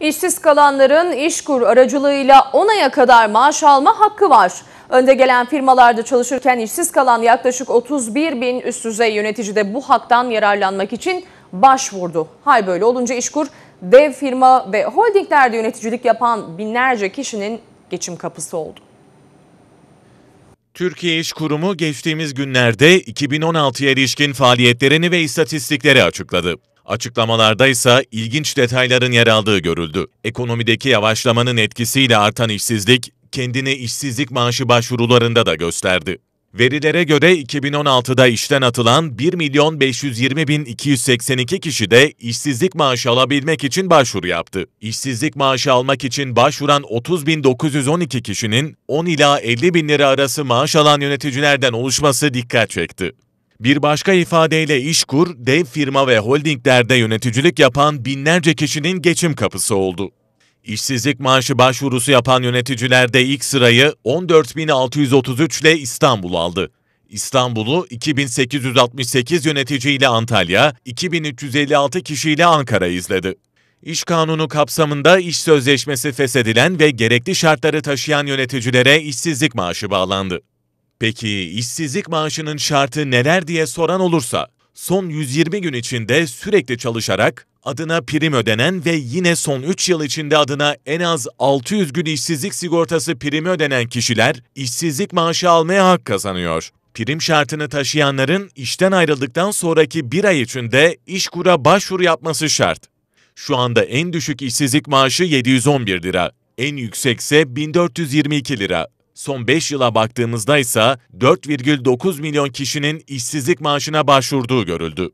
İşsiz kalanların işkur aracılığıyla 10 aya kadar maaş alma hakkı var. Önde gelen firmalarda çalışırken işsiz kalan yaklaşık 31 bin üst düzey yönetici de bu haktan yararlanmak için başvurdu. Hal böyle olunca işkur dev firma ve holdinglerde yöneticilik yapan binlerce kişinin geçim kapısı oldu. Türkiye İş Kurumu geçtiğimiz günlerde 2016'ya ilişkin faaliyetlerini ve istatistikleri açıkladı. Açıklamalarda ise ilginç detayların yer aldığı görüldü. Ekonomideki yavaşlamanın etkisiyle artan işsizlik, kendini işsizlik maaşı başvurularında da gösterdi. Verilere göre 2016'da işten atılan 1 milyon 520 bin 282 kişi de işsizlik maaşı alabilmek için başvuru yaptı. İşsizlik maaşı almak için başvuran 30 bin 912 kişinin 10 ila 50 bin lira arası maaş alan yöneticilerden oluşması dikkat çekti. Bir başka ifadeyle İşkur, dev firma ve holdinglerde yöneticilik yapan binlerce kişinin geçim kapısı oldu. İşsizlik maaşı başvurusu yapan yöneticilerde ilk sırayı 14.633 ile İstanbul aldı. İstanbul'u 2868 yöneticiyle Antalya, 2356 kişiyle Ankara izledi. İş kanunu kapsamında iş sözleşmesi feshedilen ve gerekli şartları taşıyan yöneticilere işsizlik maaşı bağlandı. Peki işsizlik maaşının şartı neler diye soran olursa, son 120 gün içinde sürekli çalışarak adına prim ödenen ve yine son 3 yıl içinde adına en az 600 gün işsizlik sigortası primi ödenen kişiler işsizlik maaşı almaya hak kazanıyor. Prim şartını taşıyanların işten ayrıldıktan sonraki bir ay içinde iş kura başvuru yapması şart. Şu anda en düşük işsizlik maaşı 711 lira, en yüksekse 1422 lira. Son 5 yıla baktığımızda ise 4,9 milyon kişinin işsizlik maaşına başvurduğu görüldü.